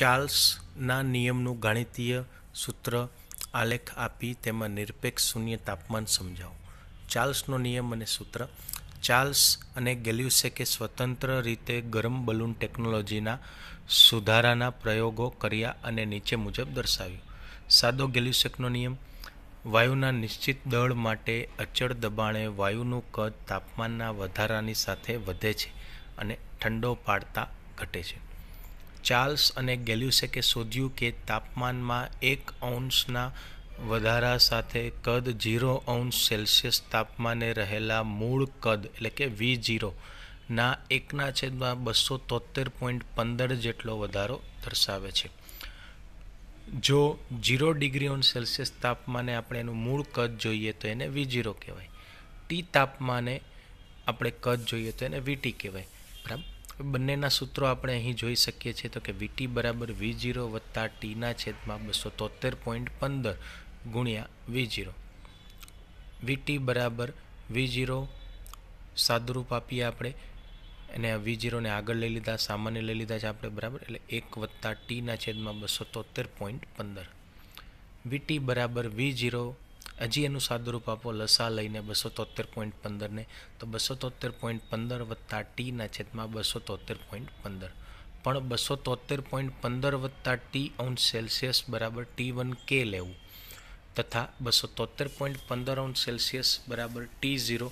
ચાર્લ્સના નિયમનું ગાણિતીય સૂત્ર આલેખ આપી તેમાં નિરપેક્ષ શૂન્ય તાપમાન સમજાવો ચાર્લ્સનો નિયમ અને સૂત્ર ચાર્લ્સ અને ગેલ્યુસેકે સ્વતંત્ર રીતે ગરમ બલૂન ટેકનોલોજીના સુધારાના પ્રયોગો કર્યા અને નીચે મુજબ દર્શાવ્યું સાદો ગેલ્યુસેકનો નિયમ વાયુના નિશ્ચિત દળ માટે અચળ દબાણે વાયુનું કદ તાપમાનના વધારાની સાથે વધે છે અને ઠંડો પાડતા ઘટે છે ચાર્લ્સ અને ગેલ્યુસેકે શોધ્યું કે તાપમાનમાં એક અંશના વધારા સાથે કદ ઝીરો અંશ સેલ્સિયસ તાપમાને રહેલા મૂળ કદ એટલે કે વી ઝીરો ના એકના છેદમાં બસો તોતેર પોઈન્ટ પંદર જેટલો વધારો દર્શાવે છે જો ઝીરો ડિગ્રી ઓન સેલ્સિયસ તાપમાને આપણે એનું મૂળ કદ જોઈએ તો એને વી ઝીરો કહેવાય ટી તાપમાને આપણે કદ જોઈએ તો એને વીટી કહેવાય બરાબર બંનેના સૂત્રો આપણે અહીં જોઈ શકીએ છીએ તો કે વીટી બરાબર વી જીરો વત્તા ટીના છેદમાં બસો તોતેર પોઈન્ટ પંદર ગુણ્યા વી જીરો વીટી બરાબર વી જીરો સાદરૂપ આપીએ આપણે અને આ વી જીરોને આગળ લઈ લીધા સામાન્ય લઈ લીધા છે આપણે બરાબર એટલે એક વત્તા ટીના છેદમાં બસો તોતેર પોઈન્ટ પંદર વીટી બરાબર વી જીરો હજી એનું રૂપ આપો લસા લઈને બસો તોતેર પોઈન્ટ પંદરને તો બસો તોતેર પોઈન્ટ પંદર વત્તા ટીના છેદમાં બસો તોતેર પોઈન્ટ પંદર પણ બસો તોતેર પોઈન્ટ પંદર વત્તા ટી અંશ સેલ્સિયસ બરાબર ટી વન કે લેવું તથા બસો તોતેર પોઈન્ટ પંદર અંશ સેલ્સિયસ બરાબર ટી ઝીરો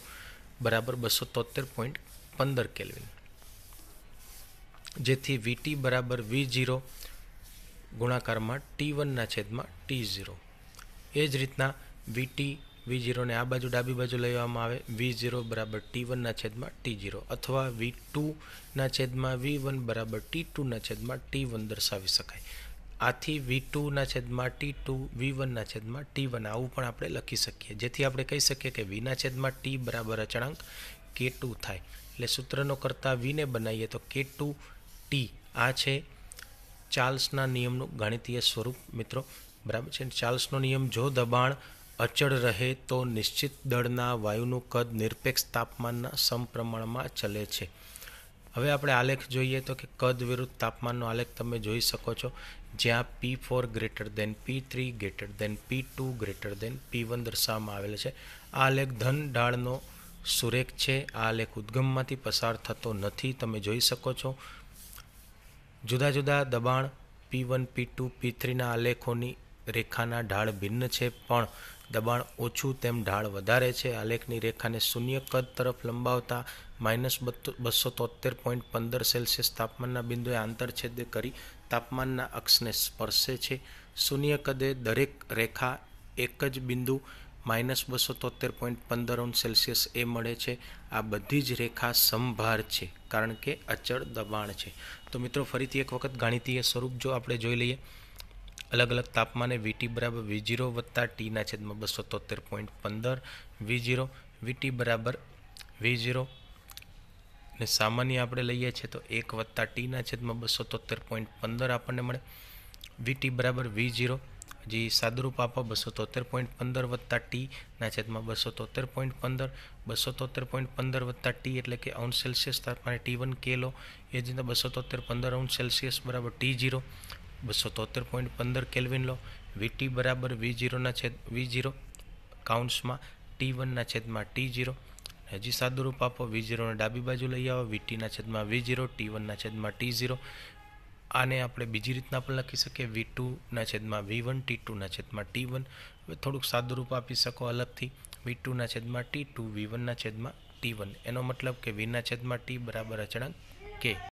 બરાબર બસો તોતેર પોઈન્ટ પંદર કેલ્વિન જેથી વીટી બરાબર વી જીરો ગુણાકારમાં ટી વનના છેદમાં ટી ઝીરો એ જ રીતના વીટી વી ઝીરોને આ બાજુ ડાબી બાજુ લેવામાં આવે વી ઝીરો બરાબર ટી વનના છેદમાં ટી ઝીરો અથવા વી ટુના છેદમાં વી વન બરાબર ટી ટુના છેદમાં ટી વન દર્શાવી શકાય આથી વી ટુના છેદમાં ટી ટુ વી વનના છેદમાં ટી વન આવું પણ આપણે લખી શકીએ જેથી આપણે કહી શકીએ કે વીના છેદમાં ટી બરાબર અચળાંક કે ટુ થાય એટલે સૂત્રનો કરતાં વીને બનાવીએ તો કે ટુ ટી આ છે ચાર્લ્સના નિયમનું ગણિતીય સ્વરૂપ મિત્રો બરાબર છે ચાર્લ્સનો નિયમ જો દબાણ અચળ રહે તો નિશ્ચિત દળના વાયુનું કદ નિરપેક્ષ તાપમાનના સમપ્રમાણમાં ચલે છે હવે આપણે આલેખ જોઈએ તો કે કદ વિરુદ્ધ તાપમાનનો આલેખ તમે જોઈ શકો છો જ્યાં P four greater than P three greater than P two greater than P one દર્શાવવામાં આવેલ છે આ આલેખ ધન ઢાળનો સુરેખ છે આ આલેખ ઉદ્ગમમાંથી પસાર થતો નથી તમે જોઈ શકો છો જુદા જુદા દબાણ પી વન પી ટુ પી થ્રીના આલેખોની રેખાના ઢાળ ભિન્ન છે પણ દબાણ ઓછું તેમ ઢાળ વધારે છે આલેખની રેખાને શૂન્ય કદ તરફ લંબાવતા માઇનસ બસો તોતેર પોઈન્ટ પંદર સેલ્સિયસ તાપમાનના બિંદુએ આંતરછેદ કરી તાપમાનના અક્ષને સ્પર્શે છે શૂન્ય કદે દરેક રેખા એક જ બિંદુ માઇનસ બસો તોતેર પોઈન્ટ પંદર અંશ સેલ્સિયસ એ મળે છે આ બધી જ રેખા સંભાર છે કારણ કે અચળ દબાણ છે તો મિત્રો ફરીથી એક વખત ગાણિતીય સ્વરૂપ જો આપણે જોઈ લઈએ અલગ અલગ તાપમાને વીટી બરાબર વી જીરો વત્તા ટીના છેદમાં બસો તોતેર પોઈન્ટ પંદર વી જીરો વીટી બરાબર વી જીરો ને સામાન્ય આપણે લઈએ છીએ તો એક વત્તા ટીના છેદમાં બસો તોતેર પોઈન્ટ પંદર આપણને મળે વીટી બરાબર વી જીરો જે સાદુરૂપ આપો બસો તોતેર પોઈન્ટ પંદર વત્તા ટીના છેદમાં બસો તોતેર પોઈન્ટ પંદર બસો તોતેર પોઈન્ટ પંદર વત્તા ટી એટલે કે અંશ સેલ્સિયસ તાપમાને ટી વન કે લો એ જ રીતે બસો તોતેર પંદર અંશ સેલ્સિયસ બરાબર ટી જીરો બસો તોતેર પોઈન્ટ પંદર કેલ્વિન લો વીટી બરાબર વી જીરોના છેદ વી જીરો કાઉન્ટ્સમાં ટી વનના છેદમાં ટી જીરો હજી સાદું રૂપ આપો વી જીરોને ડાબી બાજુ લઈ આવો વીટીના છેદમાં વી જીરો ટી વનના છેદમાં ટી ઝીરો આને આપણે બીજી રીતના પણ લખી શકીએ વી ટુના છેદમાં વી વન ટી ટુના છેદમાં ટી વન હવે થોડુંક સાદું રૂપ આપી શકો અલગથી વી ટુના છેદમાં ટી ટુ વી વનના છેદમાં ટી વન એનો મતલબ કે વીના છેદમાં ટી બરાબર અચળાંક કે